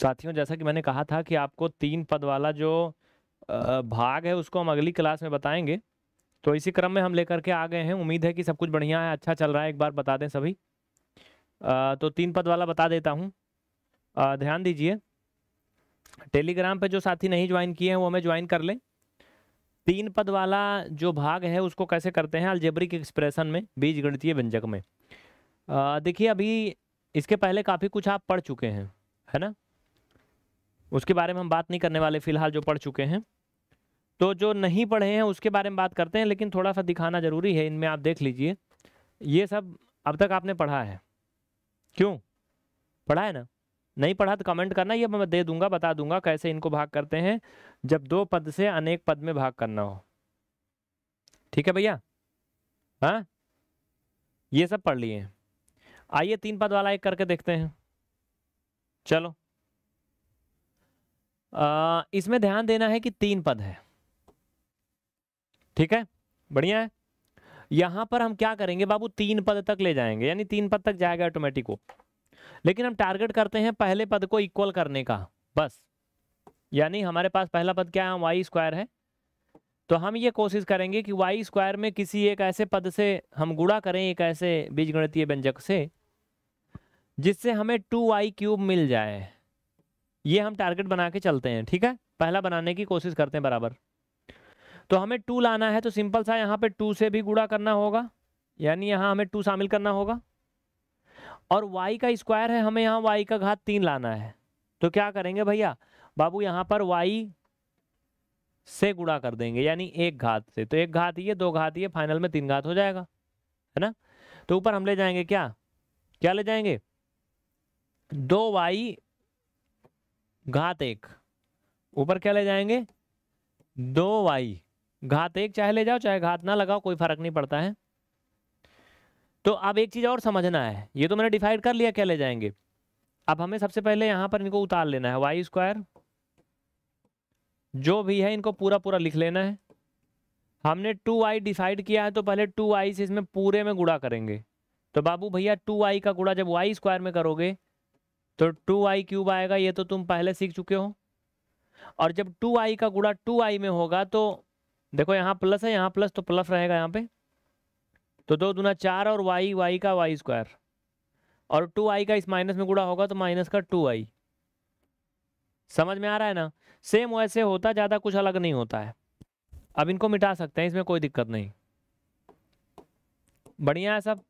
साथियों जैसा कि मैंने कहा था कि आपको तीन पद वाला जो भाग है उसको हम अगली क्लास में बताएंगे तो इसी क्रम में हम लेकर के आ गए हैं उम्मीद है कि सब कुछ बढ़िया है अच्छा चल रहा है एक बार बता दें सभी आ, तो तीन पद वाला बता देता हूँ ध्यान दीजिए टेलीग्राम पर जो साथी नहीं ज्वाइन किए हैं वो हमें ज्वाइन कर लें तीन पद वाला जो भाग है उसको कैसे करते हैं अल्जेब्रिक एक्सप्रेशन में बीज गणितीय व्यंजक में देखिए अभी इसके पहले काफ़ी कुछ आप पढ़ चुके हैं है ना उसके बारे में हम बात नहीं करने वाले फिलहाल जो पढ़ चुके हैं तो जो नहीं पढ़े हैं उसके बारे में बात करते हैं लेकिन थोड़ा सा दिखाना ज़रूरी है इनमें आप देख लीजिए ये सब अब तक आपने पढ़ा है क्यों पढ़ा है ना नहीं पढ़ा तो कमेंट करना ये मैं दे दूंगा बता दूंगा कैसे इनको भाग करते हैं जब दो पद से अनेक पद में भाग करना हो ठीक है भैया हाँ ये सब पढ़ लिए आइए तीन पद वाला एक करके देखते हैं चलो इसमें ध्यान देना है कि तीन पद है ठीक है बढ़िया है यहां पर हम क्या करेंगे बाबू तीन पद तक ले जाएंगे यानी तीन पद तक जाएगा ऑटोमेटिक को लेकिन हम टारगेट करते हैं पहले पद को इक्वल करने का बस यानी हमारे पास पहला पद क्या है वाई स्क्वायर है तो हम ये कोशिश करेंगे कि वाई स्क्वायर में किसी एक ऐसे पद से हम गुड़ा करें एक ऐसे बीजगणितीय व्यंजक से जिससे हमें टू वाई क्यूब मिल जाए ये हम टारगेट बना के चलते हैं ठीक है पहला बनाने की कोशिश करते हैं बराबर तो हमें टू लाना है तो सिंपल सा यहाँ पे टू से भी गुड़ा करना होगा यानी यहाँ हमें टू शामिल करना होगा और वाई का स्क्वायर है हमें यहाँ वाई का घात तीन लाना है तो क्या करेंगे भैया बाबू यहाँ पर वाई से गुड़ा कर देंगे यानी एक घात से तो एक घात ये दो घात ये फाइनल में तीन घात हो जाएगा है ना तो ऊपर हम ले जाएंगे क्या क्या ले जाएंगे दो वाई घात एक ऊपर क्या ले जाएंगे दो वाई घात एक चाहे ले जाओ चाहे घात ना लगाओ कोई फर्क नहीं पड़ता है तो अब एक चीज़ और समझना है ये तो मैंने डिफाइड कर लिया क्या ले जाएंगे अब हमें सबसे पहले यहां पर इनको उतार लेना है वाई स्क्वायर जो भी है इनको पूरा पूरा लिख लेना है हमने टू वाई डिसाइड किया है तो पहले टू वाई से इसमें पूरे में गुड़ा करेंगे तो बाबू भैया टू वाई का गुड़ा जब वाई स्क्वायर में करोगे तो टू आई क्यूब आएगा ये तो तुम पहले सीख चुके हो और जब टू आई का गुड़ा टू आई में होगा तो देखो यहाँ प्लस है यहाँ प्लस तो प्लस रहेगा यहाँ पे तो दो दुना चार और वाई वाई का वाई स्क्वायर और टू आई का इस माइनस में गुड़ा होगा तो माइनस का टू आई समझ में आ रहा है ना सेम वैसे होता ज़्यादा कुछ अलग नहीं होता है अब इनको मिटा सकते हैं इसमें कोई दिक्कत नहीं बढ़िया है सब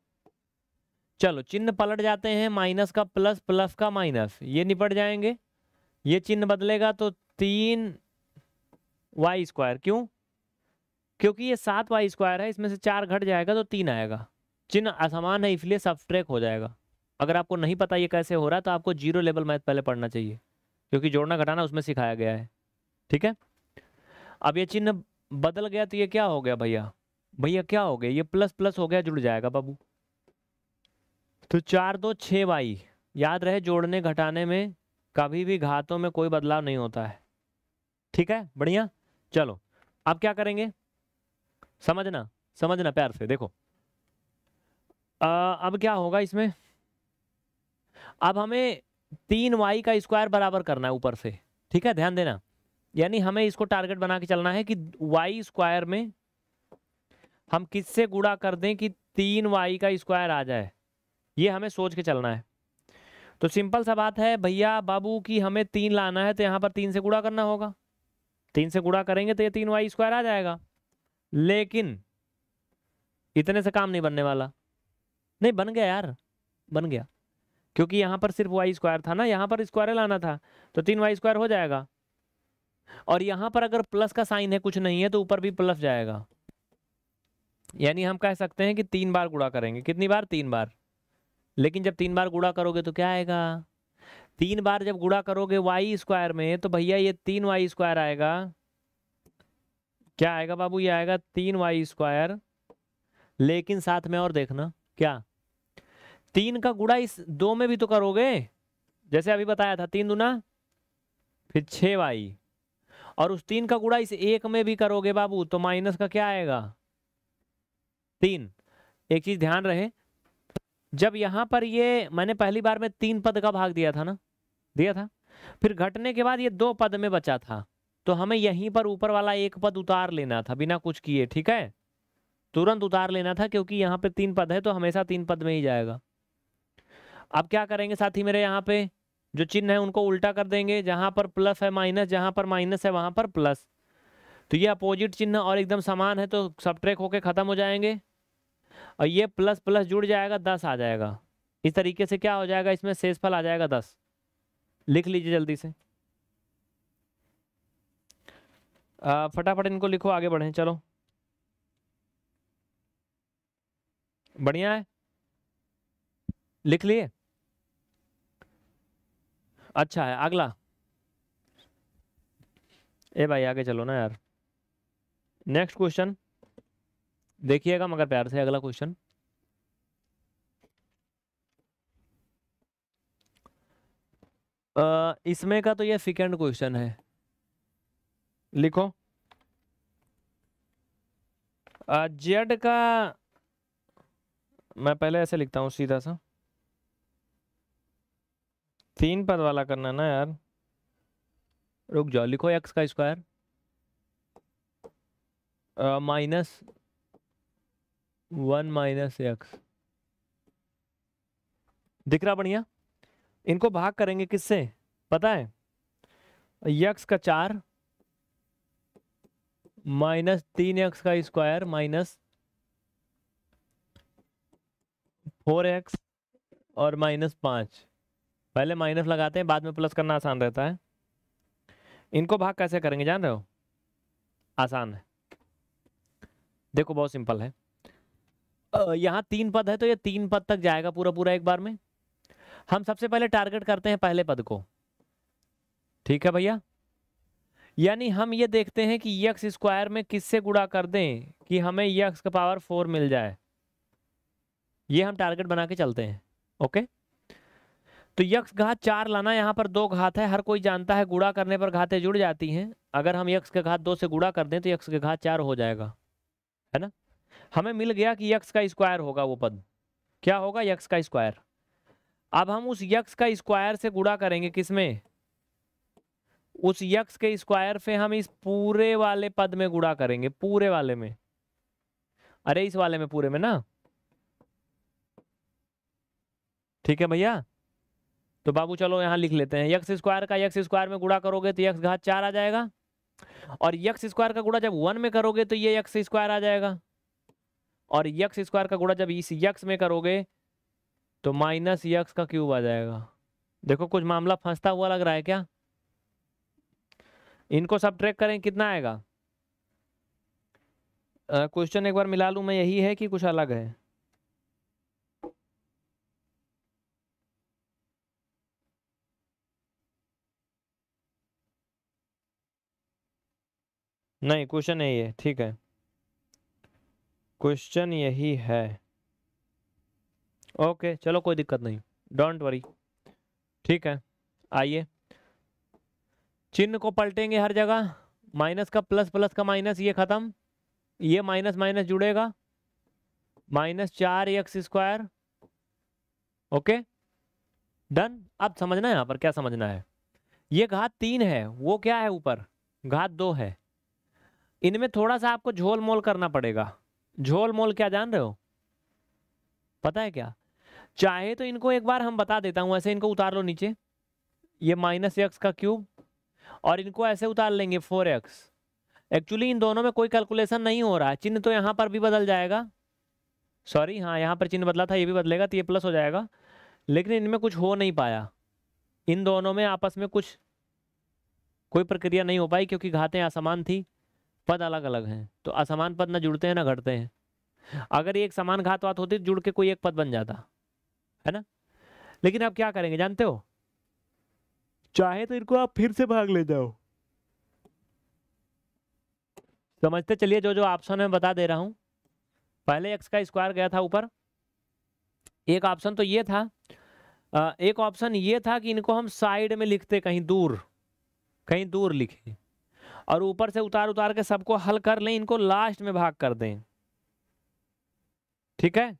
चलो चिन्ह पलट जाते हैं माइनस का प्लस प्लस का माइनस ये निपट जाएंगे ये चिन्ह बदलेगा तो तीन वाई स्क्वायर क्यों क्योंकि ये सात वाई स्क्वायर है इसमें से चार घट जाएगा तो तीन आएगा चिन्ह असमान है इसलिए सब्ट्रैक हो जाएगा अगर आपको नहीं पता ये कैसे हो रहा तो आपको जीरो लेवल मैथ पहले पढ़ना चाहिए क्योंकि जोड़ना घटाना उसमें सिखाया गया है ठीक है अब ये चिन्ह बदल गया तो ये क्या हो गया भैया भैया क्या हो गया ये प्लस प्लस हो गया जुड़ जाएगा बाबू तो चार दो छः बाई याद रहे जोड़ने घटाने में कभी भी घातों में कोई बदलाव नहीं होता है ठीक है बढ़िया चलो अब क्या करेंगे समझना समझना प्यार से देखो आ, अब क्या होगा इसमें अब हमें तीन वाई का स्क्वायर बराबर करना है ऊपर से ठीक है ध्यान देना यानी हमें इसको टारगेट बना के चलना है कि वाई स्क्वायर में हम किससे गुड़ा कर दें कि तीन वाई का स्क्वायर आ जाए ये हमें सोच के चलना है तो सिंपल सा बात है भैया बाबू की हमें तीन लाना है तो यहाँ पर तीन से गुड़ा करना होगा तीन से गुड़ा करेंगे तो ये तीन वाई स्क्वायर आ जाएगा लेकिन इतने से काम नहीं बनने वाला नहीं बन गया यार बन गया क्योंकि यहाँ पर सिर्फ वाई स्क्वायर था ना यहाँ पर स्क्वायर लाना था तो तीन वाई स्क्वायर हो जाएगा और यहाँ पर अगर प्लस का साइन है कुछ नहीं है तो ऊपर भी प्लस जाएगा यानी हम कह सकते हैं कि तीन बार गुड़ा करेंगे कितनी बार तीन बार लेकिन जब तीन बार गुड़ा करोगे तो क्या आएगा तीन बार जब गुड़ा करोगे वाई स्क्वायर में तो भैया ये तीन वाई स्क्वायर आएगा क्या आएगा बाबू ये आएगा तीन वाई स्क्वायर लेकिन साथ में और देखना क्या तीन का गुड़ा इस दो में भी तो करोगे जैसे अभी बताया था तीन दूना फिर छः वाई और उस तीन का गुड़ा इस एक में भी करोगे बाबू तो माइनस का क्या आएगा तीन एक चीज़ ध्यान रहे जब यहाँ पर ये मैंने पहली बार में तीन पद का भाग दिया था ना दिया था फिर घटने के बाद ये दो पद में बचा था तो हमें यहीं पर ऊपर वाला एक पद उतार लेना था बिना कुछ किए ठीक है तुरंत उतार लेना था क्योंकि यहाँ पे तीन पद है तो हमेशा तीन पद में ही जाएगा अब क्या करेंगे साथी मेरे यहाँ पे जो चिन्ह है उनको उल्टा कर देंगे जहां पर प्लस है माइनस जहां पर माइनस है वहां पर प्लस तो ये अपोजिट चिन्ह और एकदम समान है तो सब ट्रेक होके ख़त्म हो जाएंगे और ये प्लस प्लस जुड़ जाएगा दस आ जाएगा इस तरीके से क्या हो जाएगा इसमें शेषफल आ जाएगा दस लिख लीजिए जल्दी से फटाफट इनको लिखो आगे बढ़ें चलो बढ़िया है लिख लिए अच्छा है अगला ए भाई आगे चलो ना यार नेक्स्ट क्वेश्चन देखिएगा मगर प्यार से अगला क्वेश्चन इसमें का तो ये सेकेंड क्वेश्चन है लिखो जेड का मैं पहले ऐसे लिखता हूं सीधा सा तीन पद वाला करना ना यार रुक जाओ लिखो एक्स का square minus one minus x दिख रहा बढ़िया इनको भाग करेंगे किससे पता है यक्स का चार माइनस तीन एक्स का स्क्वायर माइनस फोर एक्स और माइनस पांच पहले माइनस लगाते हैं बाद में प्लस करना आसान रहता है इनको भाग कैसे करेंगे जान रहे हो आसान है देखो बहुत सिंपल है यहाँ तीन पद है तो ये तीन पद तक जाएगा पूरा पूरा एक बार में हम सबसे पहले टारगेट करते हैं पहले पद को ठीक है भैया यानी हम ये देखते हैं कि यक्स स्क्वायर में किससे गुड़ा कर दें कि हमें यक्स का पावर फोर मिल जाए ये हम टारगेट बना के चलते हैं ओके तो यक्स घात चार लाना यहाँ पर दो घात है हर कोई जानता है गुड़ा करने पर घातें जुड़ जाती हैं अगर हम यक्स के घात दो से गुड़ा कर दें तो यक्स के घात चार हो जाएगा है ना हमें मिल गया कि यक्स का स्क्वायर होगा वो पद क्या होगा यक्स का स्क्वायर अब हम उस यक्स का स्क्वायर से गुड़ा करेंगे किसमें उस यक्स के स्क्वायर से हम इस पूरे वाले पद में गुड़ा करेंगे पूरे वाले में अरे इस वाले में पूरे में ना ठीक है भैया तो बाबू चलो यहां लिख लेते हैं यक्स स्क्वायर का यक्स स्क्वायर में गुड़ा करोगे तो यक्स घात चार आ जाएगा और यक्स स्क्वायर का गुड़ा जब वन में करोगे तो ये यक्स स्क्वायर आ जाएगा और यक्स स्क्वायर का गुणा जब इस यक्स में करोगे तो माइनस यक्स का क्यूब आ जाएगा देखो कुछ मामला फंसता हुआ लग रहा है क्या इनको सब ट्रैक करें कितना आएगा क्वेश्चन एक बार मिला लूँ मैं यही है कि कुछ अलग है नहीं क्वेश्चन है ठीक है क्वेश्चन यही है ओके चलो कोई दिक्कत नहीं डोंट वरी ठीक है आइए चिन्ह को पलटेंगे हर जगह माइनस का प्लस प्लस का माइनस ये ख़त्म ये माइनस माइनस जुड़ेगा माइनस चार एक्स स्क्वायर ओके डन अब समझना है यहाँ पर क्या समझना है ये घात तीन है वो क्या है ऊपर घात दो है इनमें थोड़ा सा आपको झोल मोल करना पड़ेगा झोल मोल क्या जान रहे हो पता है क्या चाहे तो इनको एक बार हम बता देता हूँ ऐसे इनको उतार लो नीचे ये माइनस एक्स का क्यूब और इनको ऐसे उतार लेंगे फोर एक्स एक्चुअली इन दोनों में कोई कैलकुलेशन नहीं हो रहा है चिन्ह तो यहाँ पर भी बदल जाएगा सॉरी हाँ यहाँ पर चिन्ह बदला था ये भी बदलेगा तो ये प्लस हो जाएगा लेकिन इनमें कुछ हो नहीं पाया इन दोनों में आपस में कुछ कोई प्रक्रिया नहीं हो पाई क्योंकि घातें असमान थी पद अलग अलग हैं तो असमान पद ना जुड़ते हैं ना घटते हैं अगर एक समान घात होती तो जुड़ के कोई एक पद बन जाता है ना लेकिन आप क्या करेंगे जानते हो चाहे तो इनको आप फिर से भाग ले जाओ समझते चलिए जो जो ऑप्शन है बता दे रहा हूं पहले एक्स का स्क्वायर गया था ऊपर एक ऑप्शन तो ये था एक ऑप्शन ये था कि इनको हम साइड में लिखते कहीं दूर कहीं दूर लिखे और ऊपर से उतार उतार के सबको हल कर लें इनको लास्ट में भाग कर दें ठीक है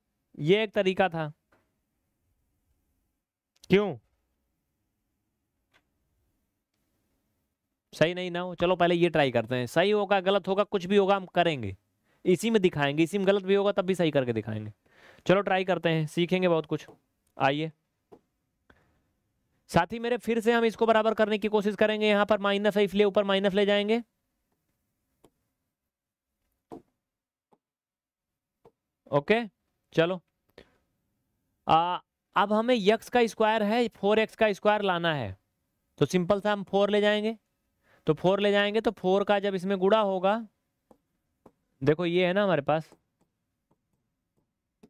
ये एक तरीका था क्यों सही नहीं ना हो चलो पहले ये ट्राई करते हैं सही होगा गलत होगा कुछ भी होगा हम करेंगे इसी में दिखाएंगे इसी में गलत भी होगा तब भी सही करके दिखाएंगे चलो ट्राई करते हैं सीखेंगे बहुत कुछ आइए साथ ही मेरे फिर से हम इसको बराबर करने की कोशिश करेंगे यहां पर माइनस है इसलिए ऊपर माइनस ले जाएंगे ओके चलो आ, अब हमें यक्स का स्क्वायर है फोर एक्स का स्क्वायर लाना है तो सिंपल सा हम फोर ले जाएंगे तो फोर ले जाएंगे तो फोर का जब इसमें गुड़ा होगा देखो ये है ना हमारे पास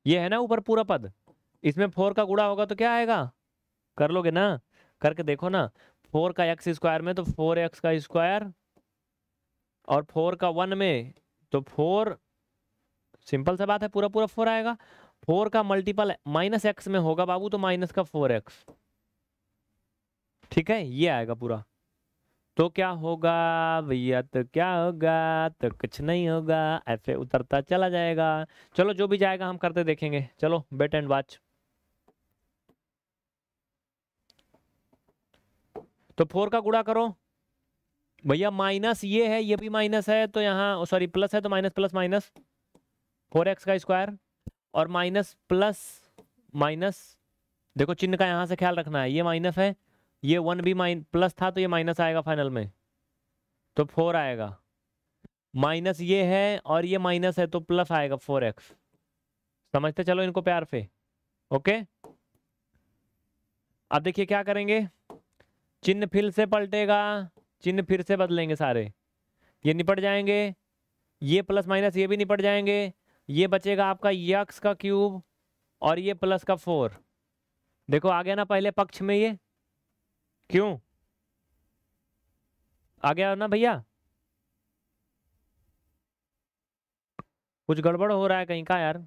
ये है ना ऊपर पूरा पद इसमें फोर का गुड़ा होगा तो क्या आएगा कर लोगे ना करके देखो ना फोर का एक्स स्क्वायर में तो फोर एक्स का स्क्वायर और फोर का वन में तो फोर सिंपल सा बात है पूरा पूरा फोर आएगा फोर का मल्टीपल माइनस एक्स में होगा बाबू तो माइनस का फोर एक्स ठीक है ये आएगा पूरा तो क्या होगा भैया तो क्या होगा तो कुछ नहीं होगा ऐसे उतरता चला जाएगा चलो जो भी जाएगा हम करते देखेंगे चलो बेट एंड वॉच तो फोर का गुड़ा करो भैया माइनस ये है ये भी माइनस है तो यहाँ सॉरी प्लस है तो minus plus minus four x का स्क्वायर और माइनस प्लस माइनस देखो चिन्ह का यहाँ से ख्याल रखना है ये माइनस है ये वन भी माइन प्लस था तो ये माइनस आएगा फाइनल में तो फोर आएगा माइनस ये है और ये माइनस है तो प्लस आएगा फोर एक्स समझते चलो इनको प्यार से ओके अब देखिए क्या करेंगे चिन्ह फिर से पलटेगा चिन्ह फिर से बदलेंगे सारे ये निपट जाएंगे ये प्लस माइनस ये भी निपट जाएंगे ये बचेगा आपका यक्स का क्यूब और ये प्लस का फोर देखो आ गया ना पहले पक्ष में ये क्यों आ गया ना भैया कुछ गड़बड़ हो रहा है कहीं का यार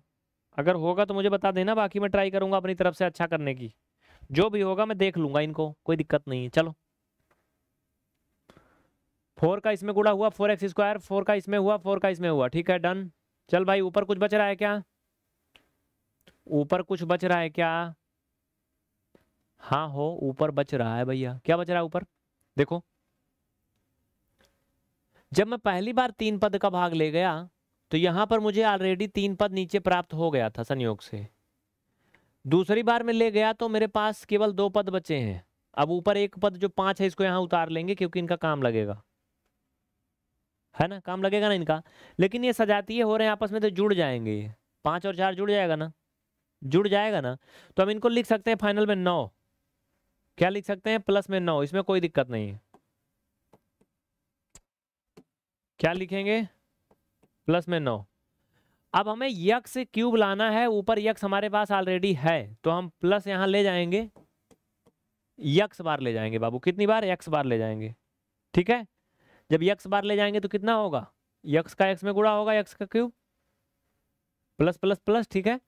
अगर होगा तो मुझे बता देना बाकी मैं ट्राई करूंगा अपनी तरफ से अच्छा करने की जो भी होगा मैं देख लूंगा इनको कोई दिक्कत नहीं है चलो फोर का इसमें गुड़ा हुआ फोर एक्स स्क्वायर फोर का इसमें हुआ फोर का इसमें हुआ ठीक है डन चल भाई ऊपर कुछ बच रहा है क्या ऊपर कुछ बच रहा है क्या हाँ हो ऊपर बच रहा है भैया क्या बच रहा है ऊपर देखो जब मैं पहली बार तीन पद का भाग ले गया तो यहां पर मुझे ऑलरेडी तीन पद नीचे प्राप्त हो गया था संयोग से दूसरी बार में ले गया तो मेरे पास केवल दो पद बचे हैं अब ऊपर एक पद जो पांच है इसको यहां उतार लेंगे क्योंकि इनका काम लगेगा है ना काम लगेगा ना इनका लेकिन ये सजातीय हो रहे हैं आपस में तो जुड़ जाएंगे ये और चार जुड़ जाएगा ना जुड़ जाएगा ना तो हम इनको लिख सकते हैं फाइनल में नौ क्या लिख सकते हैं प्लस में नौ इसमें कोई दिक्कत नहीं है क्या लिखेंगे प्लस में नौ अब हमें यक्स क्यूब लाना है ऊपर यक्स हमारे पास ऑलरेडी है तो हम प्लस यहाँ ले जाएंगे यक्स बार ले जाएंगे बाबू कितनी बार यक्स बार ले जाएंगे ठीक है जब यक्स बार ले जाएंगे तो कितना होगा यक्स का यक्स में गुड़ा होगा यक्स का क्यूब प्लस प्लस प्लस ठीक है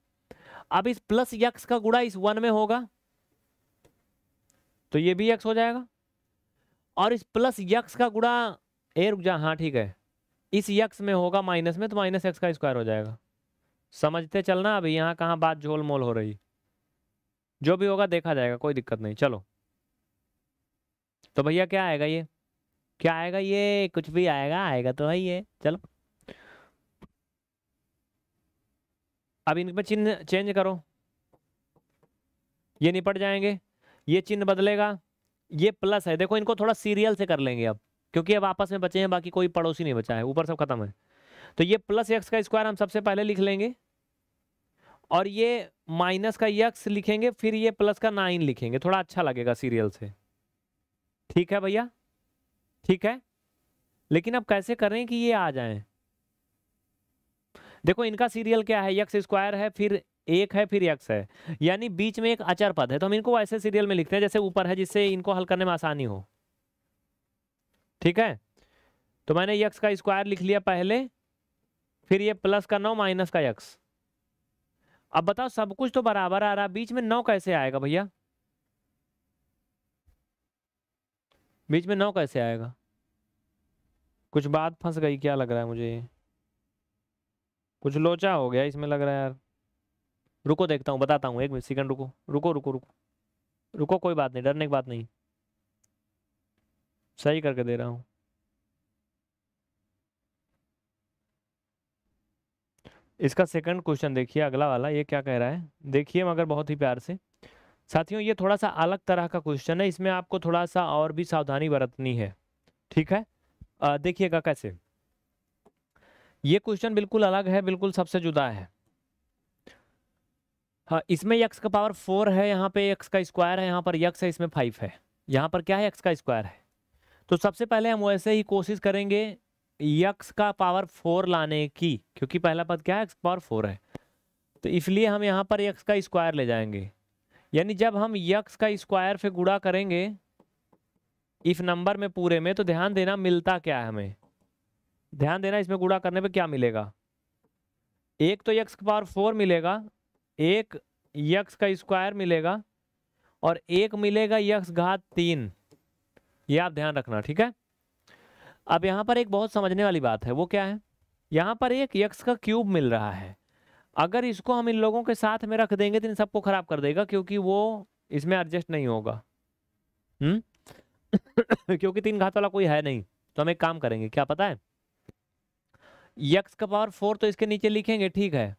अब इस प्लस यक्स का गुड़ा इस वन में होगा तो ये भी यक्स हो जाएगा और इस प्लस यक्स का गुड़ा ए रुक जा हाँ ठीक है इस यक्स में होगा माइनस में तो माइनस एक्स का स्क्वायर हो जाएगा समझते चलना अभी यहाँ कहाँ बात झोल मोल हो रही जो भी होगा देखा जाएगा कोई दिक्कत नहीं चलो तो भैया क्या आएगा ये क्या आएगा ये कुछ भी आएगा आएगा तो है ये चलो अब इनमें चिन्ह चेंज करो ये निपट जाएंगे ये चिन्ह बदलेगा ये प्लस है देखो इनको थोड़ा सीरियल से कर लेंगे अब क्योंकि अब आपस में बचे हैं बाकी कोई पड़ोसी नहीं बचा है ऊपर सब खत्म है तो ये प्लस एक्स का स्क्वायर हम सबसे पहले लिख लेंगे और ये माइनस का यक्स लिखेंगे फिर ये प्लस का नाइन लिखेंगे थोड़ा अच्छा लगेगा सीरियल से ठीक है भैया ठीक है लेकिन अब कैसे करें कि ये आ जाएं देखो इनका सीरियल क्या है यक्स स्क्वायर है फिर एक है फिर यक्स है यानी बीच में एक अचर पद है तो हम इनको ऐसे सीरियल में लिखते हैं जैसे ऊपर है जिससे इनको हल करने में आसानी हो ठीक है तो मैंने यक्स का स्क्वायर लिख लिया पहले फिर ये प्लस का नौ माइनस का यक्स अब बताओ सब कुछ तो बराबर आ रहा बीच में नौ कैसे आएगा भैया बीच में नौ कैसे आएगा कुछ बात फंस गई क्या लग रहा है मुझे कुछ लोचा हो गया इसमें लग रहा है यार रुको देखता हूँ बताता हूँ एक मिनट सेकंड रुको रुको रुको रुको रुको कोई बात नहीं डरने की बात नहीं सही करके दे रहा हूँ इसका सेकंड क्वेश्चन देखिए अगला वाला ये क्या कह रहा है देखिए मगर बहुत ही प्यार से साथियों ये थोड़ा सा अलग तरह का क्वेश्चन है इसमें आपको थोड़ा सा और भी सावधानी बरतनी है ठीक है देखिएगा कैसे ये क्वेश्चन बिल्कुल अलग है बिल्कुल सबसे जुदा है हाँ इसमें यक्स का पावर फोर है यहाँ पे यक्स का स्क्वायर है यहाँ पर यक्स है इसमें फाइव है यहाँ पर क्या है यक्स का स्क्वायर है तो सबसे पहले हम वैसे ही कोशिश करेंगे यक्स का पावर फोर लाने की क्योंकि पहला पद क्या है एक्स पावर फोर है तो इसलिए हम यहाँ पर यक्स का स्क्वायर ले जाएंगे यानी जब हम यक्स का स्क्वायर फिर गुड़ा करेंगे इस नंबर में पूरे में तो ध्यान देना मिलता क्या है हमें ध्यान देना इसमें गुड़ा करने पे क्या मिलेगा एक तो यक्स का पावर फोर मिलेगा एक यक्स का स्क्वायर मिलेगा और एक मिलेगा यक्स घात तीन ये आप ध्यान रखना ठीक है अब यहाँ पर एक बहुत समझने वाली बात है वो क्या है यहाँ पर एक यक्स का क्यूब मिल रहा है अगर इसको हम इन लोगों के साथ में रख देंगे तो इन सबको खराब कर देगा क्योंकि वो इसमें एडजस्ट नहीं होगा हम्म क्योंकि तीन घात वाला कोई है नहीं तो हम एक काम करेंगे क्या पता है यक्स का पावर फोर तो इसके नीचे लिखेंगे ठीक है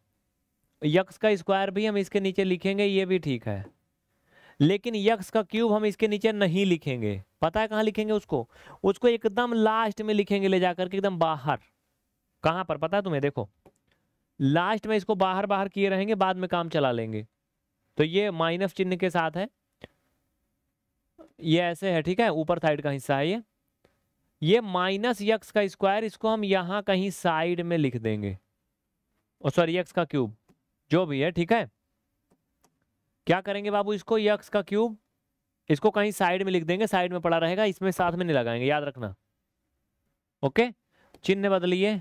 यक्स का स्क्वायर भी हम इसके नीचे लिखेंगे ये भी ठीक है लेकिन यक्स का क्यूब हम इसके नीचे नहीं लिखेंगे पता है कहाँ लिखेंगे उसको उसको एकदम लास्ट में लिखेंगे ले जाकर के एकदम बाहर कहाँ पर पता है तुम्हें देखो लास्ट में इसको बाहर बाहर किए रहेंगे बाद में काम चला लेंगे तो ये माइनस चिन्ह के साथ है ये ऐसे है ठीक है ऊपर साइड का हिस्सा है ये ये माइनस यक्स का स्क्वायर इसको हम यहाँ कहीं साइड में लिख देंगे और सॉरी यक्स का क्यूब जो भी है ठीक है क्या करेंगे बाबू इसको यक्स का क्यूब इसको कहीं साइड में लिख देंगे साइड में पड़ा रहेगा इसमें साथ में नहीं लगाएंगे याद रखना ओके चिन्ह बदलिए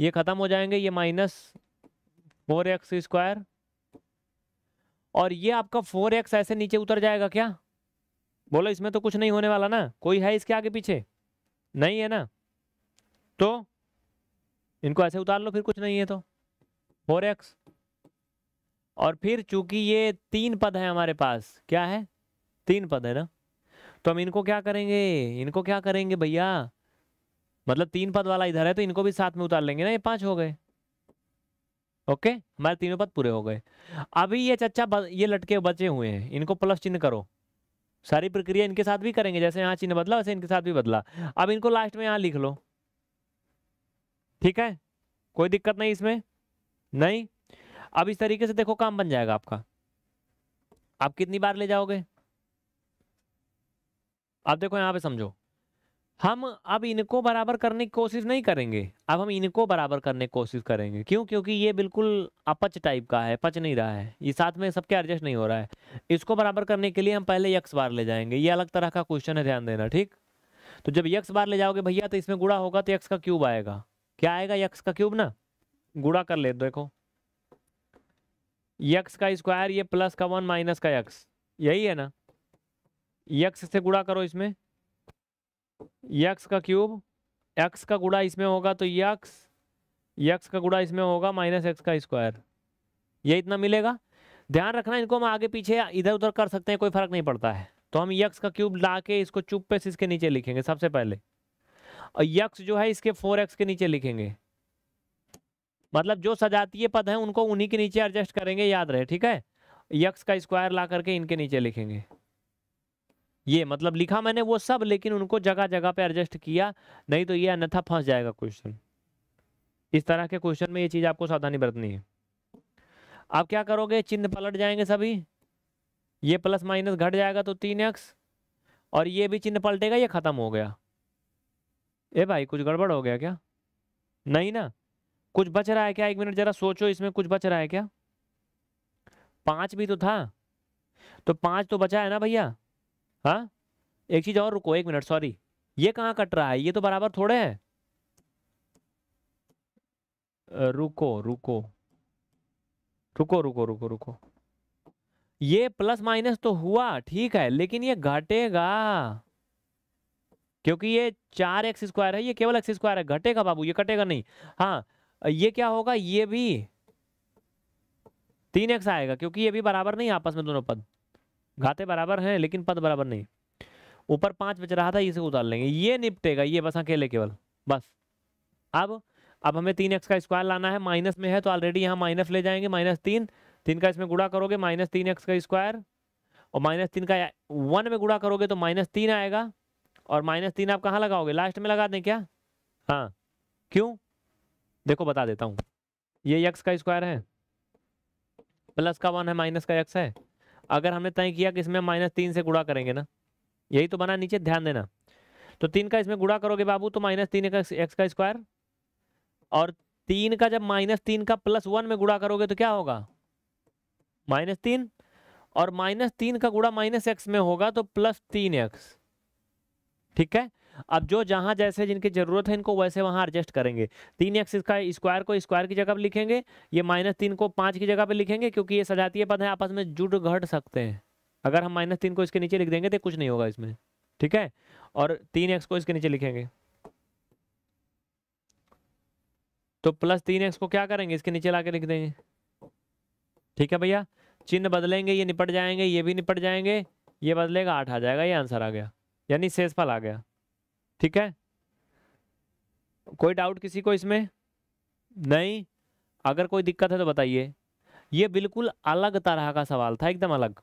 ये खत्म हो जाएंगे ये माइनस फोर एक्स स्क्वायर और ये आपका फोर एक्स ऐसे नीचे उतर जाएगा क्या बोलो इसमें तो कुछ नहीं होने वाला ना कोई है इसके आगे पीछे नहीं है ना तो इनको ऐसे उतार लो फिर कुछ नहीं है तो फोर एक्स और फिर चूंकि ये तीन पद है हमारे पास क्या है तीन पद है ना तो हम इनको क्या करेंगे इनको क्या करेंगे भैया मतलब तीन पद वाला इधर है तो इनको भी साथ में उतार लेंगे ना ये पांच हो गए ओके हमारे तीनों पद पूरे हो गए अभी ये चच्चा ये लटके बचे हुए हैं इनको प्लस चिन्ह करो सारी प्रक्रिया इनके साथ भी करेंगे जैसे यहाँ चिन्ह बदला वैसे इनके साथ भी बदला अब इनको लास्ट में यहाँ लिख लो ठीक है कोई दिक्कत नहीं इसमें नहीं अब इस तरीके से देखो काम बन जाएगा आपका आप कितनी बार ले जाओगे आप देखो यहां पे समझो हम अब इनको बराबर करने की कोशिश नहीं करेंगे अब हम इनको बराबर करने की कोशिश करेंगे क्यों क्योंकि ये बिल्कुल अपच टाइप का है पच नहीं रहा है ये साथ में सबके एडजस्ट नहीं हो रहा है इसको बराबर करने के लिए हम पहले यक्स बार ले जाएंगे ये अलग तरह का क्वेश्चन है ध्यान देना ठीक तो जब यक्स बार ले जाओगे भैया तो इसमें गुड़ा होगा तो यक्स का क्यूब आएगा क्या आएगा यक्स का क्यूब ना गुड़ा कर ले देखो यक्स का स्क्वायर ये प्लस का वन माइनस का यक्स यही है ना यक्स से गुड़ा करो इसमें यक्स का क्यूब एक्स का गुड़ा इसमें होगा तो यक्स यक्स का गुड़ा इसमें होगा माइनस एक्स का स्क्वायर ये इतना मिलेगा ध्यान रखना इनको हम आगे पीछे इधर उधर कर सकते हैं कोई फर्क नहीं पड़ता है तो हम यक्स का क्यूब ला के इसको चुप पे इसके नीचे लिखेंगे सबसे पहले और यक्स जो है इसके फोर एक्स के नीचे लिखेंगे मतलब जो सजातीय पद हैं उनको उन्हीं के नीचे एडजस्ट करेंगे याद रहे ठीक है यक्स का स्क्वायर ला करके इनके नीचे लिखेंगे ये मतलब लिखा मैंने वो सब लेकिन उनको जगह जगह पे एडजस्ट किया नहीं तो ये अन्यथा फंस जाएगा क्वेश्चन इस तरह के क्वेश्चन में ये चीज़ आपको सावधानी बरतनी है आप क्या करोगे चिन्ह पलट जाएंगे सभी ये प्लस माइनस घट जाएगा तो तीन एक्स और ये भी चिन्ह पलटेगा ये ख़त्म हो गया ए भाई कुछ गड़बड़ हो गया क्या नहीं ना कुछ बच रहा है क्या एक मिनट जरा सोचो इसमें कुछ बच रहा है क्या पांच भी तो था तो पांच तो बचा है ना भैया हाँ एक चीज और रुको एक मिनट सॉरी ये कहाँ कट रहा है ये तो बराबर थोड़े है रुको रुको रुको रुको रुको रुको ये प्लस माइनस तो हुआ ठीक है लेकिन ये घटेगा क्योंकि ये चार एक्स स्क्वायर है ये केवल एक्स स्क्वायर है घटेगा बाबू ये कटेगा नहीं हाँ ये क्या होगा ये भी तीन एक्स आएगा क्योंकि ये भी बराबर नहीं आपस में दोनों पद घाते बराबर हैं लेकिन पद बराबर नहीं ऊपर पाँच बच रहा था इसे उतार लेंगे ये निपटेगा ये बस अकेले केवल बस अब अब हमें तीन एक्स का स्क्वायर लाना है माइनस में है तो ऑलरेडी यहाँ माइनस ले जाएंगे माइनस तीन तीन का इसमें गुड़ा करोगे माइनस तीन एक्स का स्क्वायर और माइनस तीन का वन में गुड़ा करोगे तो माइनस तीन आएगा और माइनस तीन आप कहाँ लगाओगे लास्ट में लगा दें क्या हाँ क्यों देखो बता देता हूँ ये यक्स का स्क्वायर है प्लस का वन है माइनस का यक्स है अगर हमने तय किया कि इसमें माइनस तीन से गुड़ा करेंगे ना यही तो बना नीचे ध्यान देना तो तीन का इसमें गुड़ा करोगे बाबू तो माइनस तीन का एक्स का स्क्वायर और तीन का जब माइनस तीन का प्लस वन में गुड़ा करोगे तो क्या होगा माइनस तीन और माइनस तीन का गुड़ा माइनस एक्स में होगा तो प्लस तीन एक्स ठीक है अब जो जहाँ जैसे जिनकी ज़रूरत है इनको वैसे वहाँ एडजस्ट करेंगे तीन एक्स इसका स्क्वायर को स्क्वायर की जगह पर लिखेंगे ये माइनस तीन को पाँच की जगह पर लिखेंगे क्योंकि ये सजातीय पद है आपस में जुड़ घट सकते हैं अगर हम माइनस तीन को इसके नीचे लिख देंगे तो कुछ नहीं होगा इसमें ठीक है और तीन एक्स को इसके नीचे लिखेंगे तो प्लस तीन एक्स को क्या करेंगे इसके नीचे ला लिख देंगे ठीक है भैया चिन्ह बदलेंगे ये निपट जाएंगे ये भी निपट जाएंगे ये बदलेगा आठ आ जाएगा ये आंसर आ गया यानी शेषफल आ गया ठीक है कोई डाउट किसी को इसमें नहीं अगर कोई दिक्कत है तो बताइए ये बिल्कुल अलग तरह का सवाल था एकदम अलग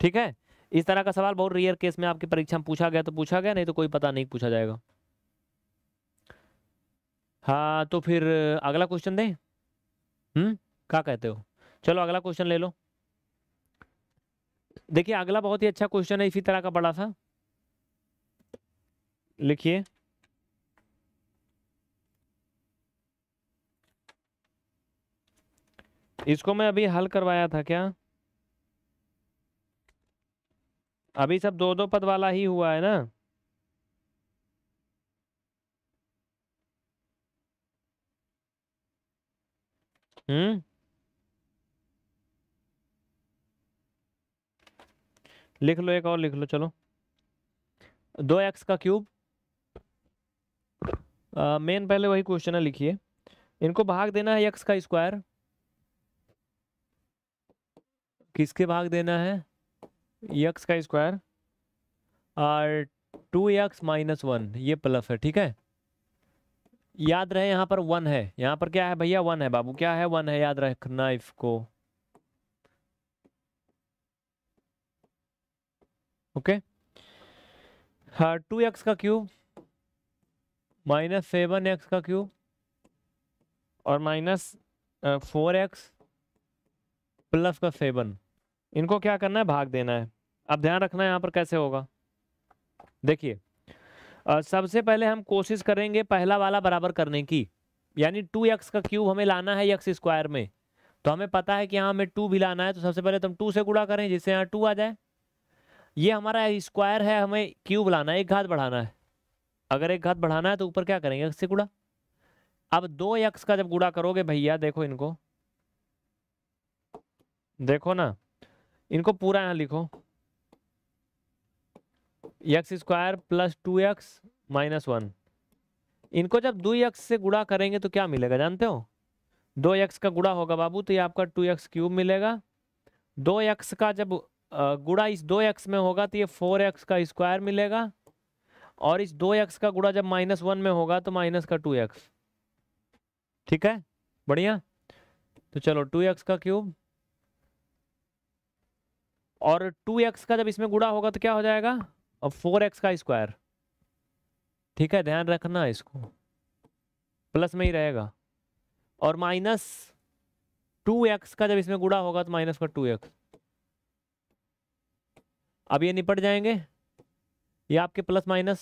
ठीक है इस तरह का सवाल बहुत रियर केस में आपकी परीक्षा में पूछा गया तो पूछा गया नहीं तो कोई पता नहीं पूछा जाएगा हाँ तो फिर अगला क्वेश्चन दें हम्म क्या कहते हो चलो अगला क्वेश्चन ले लो देखिए अगला बहुत ही अच्छा क्वेश्चन है इसी तरह का बड़ा सा लिखिए इसको मैं अभी हल करवाया था क्या अभी सब दो दो पद वाला ही हुआ है ना हम्म लिख लो एक और लिख लो चलो दो एक्स का क्यूब मेन पहले वही क्वेश्चन है लिखिए इनको भाग देना है यक्स का स्क्वायर किसके भाग देना है यक्स का स्क्वायर और टू यक्स माइनस वन ये प्लस है ठीक है याद रहे यहाँ पर वन है यहाँ पर क्या है भैया वन है बाबू क्या है वन है याद रखना इसको ओके हाँ टू एक्स का क्यूब माइनस सेवन एक्स का क्यूब और माइनस फोर एक्स प्लस का सेवन इनको क्या करना है भाग देना है अब ध्यान रखना है यहाँ पर कैसे होगा देखिए सबसे पहले हम कोशिश करेंगे पहला वाला बराबर करने की यानी टू एक्स का क्यूब हमें लाना है एक्स स्क्वायर में तो हमें पता है कि यहाँ हमें टू भी लाना है तो सबसे पहले तुम तो टू से गुड़ा करें जिससे यहाँ टू आ जाए ये हमारा स्क्वायर है हमें क्यूब लाना है एक घात बढ़ाना है अगर एक घात बढ़ाना है तो ऊपर क्या करेंगे से गुड़ा अब दो यक्स का जब गुड़ा करोगे भैया देखो इनको देखो ना इनको पूरा यहां लिखो x square plus two x minus one इनको जब दो यक्स से गुड़ा करेंगे तो क्या मिलेगा जानते हो दो यक्स का गुड़ा होगा बाबू तो ये आपका टू यक्स क्यूब मिलेगा दो यक्स का जब गुड़ा इस दो यक्स में होगा तो ये फोर यक्स का स्क्वायर मिलेगा और इस दो एक्स का गुड़ा जब माइनस वन में होगा तो माइनस का टू एक्स ठीक है बढ़िया तो चलो टू एक्स का क्यूब और टू एक्स का जब इसमें गुड़ा होगा तो क्या हो जाएगा और फोर एक्स का स्क्वायर ठीक है ध्यान रखना इसको प्लस में ही रहेगा और माइनस टू एक्स का जब इसमें गुड़ा होगा तो माइनस का टू एक्स अब ये निपट जाएंगे ये आपके प्लस माइनस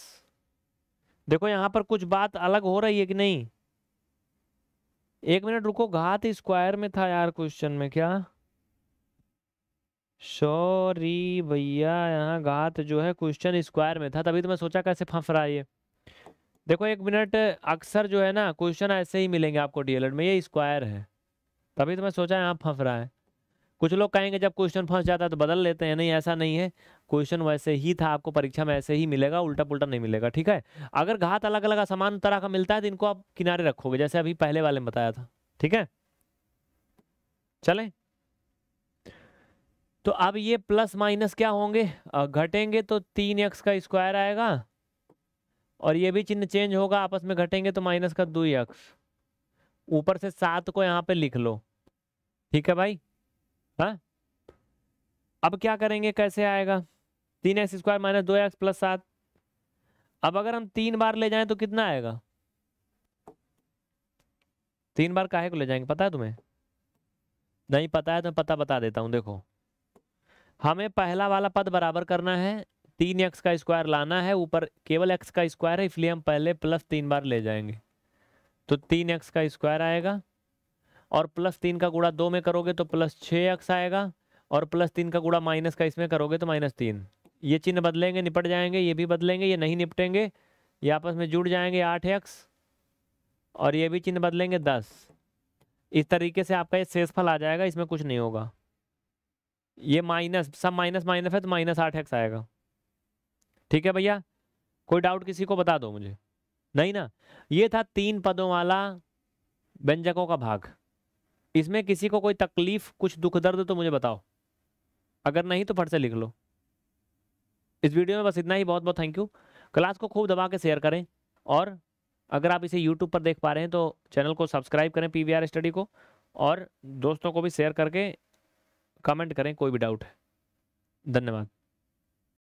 देखो यहाँ पर कुछ बात अलग हो रही है कि नहीं एक मिनट रुको घात स्क्वायर में था यार क्वेश्चन में क्या सॉरी भैया यहाँ घात जो है क्वेश्चन स्क्वायर में था तभी तो मैं सोचा कैसे फंस रहा है ये देखो एक मिनट अक्सर जो है ना क्वेश्चन ऐसे ही मिलेंगे आपको डीएलएड में ये स्क्वायर है तभी तो मैं सोचा यहाँ फंस रहा है कुछ लोग कहेंगे जब क्वेश्चन फंस जाता है तो बदल लेते हैं नहीं ऐसा नहीं है क्वेश्चन वैसे ही था आपको परीक्षा में ऐसे ही मिलेगा उल्टा पुल्टा नहीं मिलेगा ठीक है अगर घात अलग अलग असमान तरह का मिलता है तो इनको आप किनारे रखोगे जैसे अभी पहले वाले में बताया था ठीक है चले तो अब ये प्लस माइनस क्या होंगे घटेंगे तो तीन एक्स का स्क्वायर आएगा और ये भी चिन्ह चेंज होगा आपस में घटेंगे तो माइनस का दो एक्स ऊपर से सात को यहाँ पे लिख लो ठीक है भाई हा? अब क्या करेंगे कैसे आएगा तीन एक्स स्क्वायर माइनस दो एक्स प्लस सात अब अगर हम तीन बार ले जाएं तो कितना आएगा तीन बार काहे को ले जाएंगे पता है तुम्हें नहीं पता है तो पता बता देता हूँ देखो हमें पहला वाला पद बराबर करना है तीन एक्स का स्क्वायर लाना है ऊपर केवल एक्स का स्क्वायर है इसलिए हम पहले प्लस तीन बार ले जाएंगे तो तीन एक्स का स्क्वायर आएगा और प्लस तीन का गुड़ा दो में करोगे तो प्लस छः एक्स आएगा और प्लस तीन का गुड़ा माइनस का इसमें करोगे तो माइनस तीन ये चिन्ह बदलेंगे निपट जाएंगे ये भी बदलेंगे ये नहीं निपटेंगे ये आपस में जुड़ जाएंगे आठ एक्स और ये भी चिन्ह बदलेंगे दस इस तरीके से आपका ये शेषफल आ जाएगा इसमें कुछ नहीं होगा ये माइनस सब माइनस माइनस है तो माइनस आठ एक्स आएगा ठीक है भैया कोई डाउट किसी को बता दो मुझे नहीं ना ये था तीन पदों वाला व्यंजकों का भाग इसमें किसी को कोई तकलीफ कुछ दुख दर्द तो मुझे बताओ अगर नहीं तो फट से लिख लो इस वीडियो में बस इतना ही बहुत बहुत थैंक यू क्लास को खूब दबा के शेयर करें और अगर आप इसे यूट्यूब पर देख पा रहे हैं तो चैनल को सब्सक्राइब करें पी स्टडी को और दोस्तों को भी शेयर करके कमेंट करें कोई भी डाउट है धन्यवाद